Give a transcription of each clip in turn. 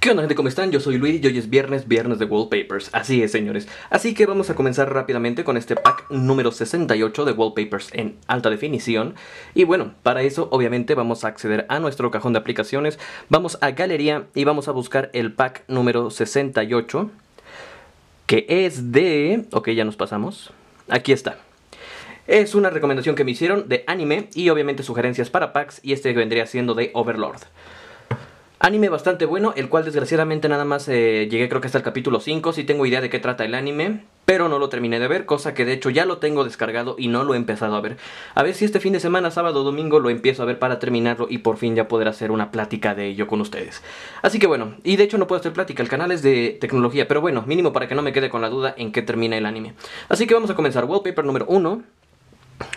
¿Qué onda gente? ¿Cómo están? Yo soy Luis y hoy es viernes, viernes de Wallpapers. Así es, señores. Así que vamos a comenzar rápidamente con este pack número 68 de Wallpapers en alta definición. Y bueno, para eso obviamente vamos a acceder a nuestro cajón de aplicaciones, vamos a galería y vamos a buscar el pack número 68, que es de... Ok, ya nos pasamos. Aquí está. Es una recomendación que me hicieron de anime y obviamente sugerencias para packs y este vendría siendo de Overlord. Anime bastante bueno, el cual desgraciadamente nada más eh, llegué creo que hasta el capítulo 5, Si tengo idea de qué trata el anime, pero no lo terminé de ver, cosa que de hecho ya lo tengo descargado y no lo he empezado a ver. A ver si este fin de semana, sábado o domingo, lo empiezo a ver para terminarlo y por fin ya poder hacer una plática de ello con ustedes. Así que bueno, y de hecho no puedo hacer plática, el canal es de tecnología, pero bueno, mínimo para que no me quede con la duda en qué termina el anime. Así que vamos a comenzar, wallpaper número 1,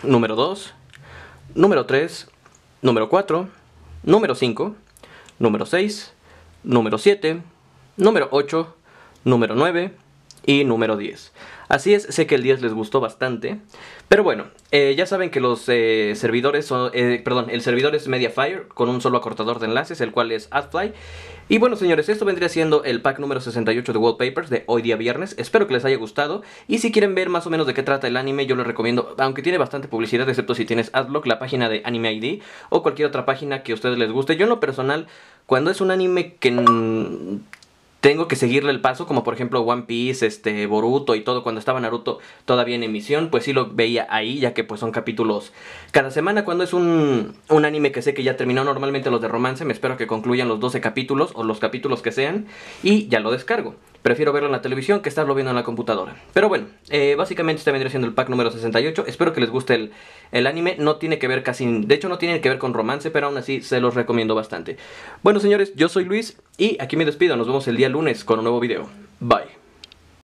número 2, número 3, número 4, número 5 número 6, número 7, número 8, número 9 y número 10. Así es, sé que el 10 les gustó bastante. Pero bueno, eh, ya saben que los eh, servidores son, eh, perdón, el servidor es Mediafire con un solo acortador de enlaces, el cual es AdFly. Y bueno, señores, esto vendría siendo el pack número 68 de Wallpapers de hoy día viernes. Espero que les haya gustado. Y si quieren ver más o menos de qué trata el anime, yo les recomiendo, aunque tiene bastante publicidad, excepto si tienes Adblock, la página de Anime ID o cualquier otra página que a ustedes les guste. Yo en lo personal cuando es un anime que tengo que seguirle el paso, como por ejemplo One Piece, este, Boruto y todo, cuando estaba Naruto todavía en emisión, pues sí lo veía ahí, ya que pues son capítulos cada semana. Cuando es un, un anime que sé que ya terminó normalmente los de romance, me espero que concluyan los 12 capítulos o los capítulos que sean y ya lo descargo. Prefiero verlo en la televisión que estarlo viendo en la computadora. Pero bueno, eh, básicamente este vendría siendo el pack número 68. Espero que les guste el, el anime. No tiene que ver casi... De hecho, no tiene que ver con romance, pero aún así se los recomiendo bastante. Bueno, señores, yo soy Luis y aquí me despido. Nos vemos el día lunes con un nuevo video. Bye.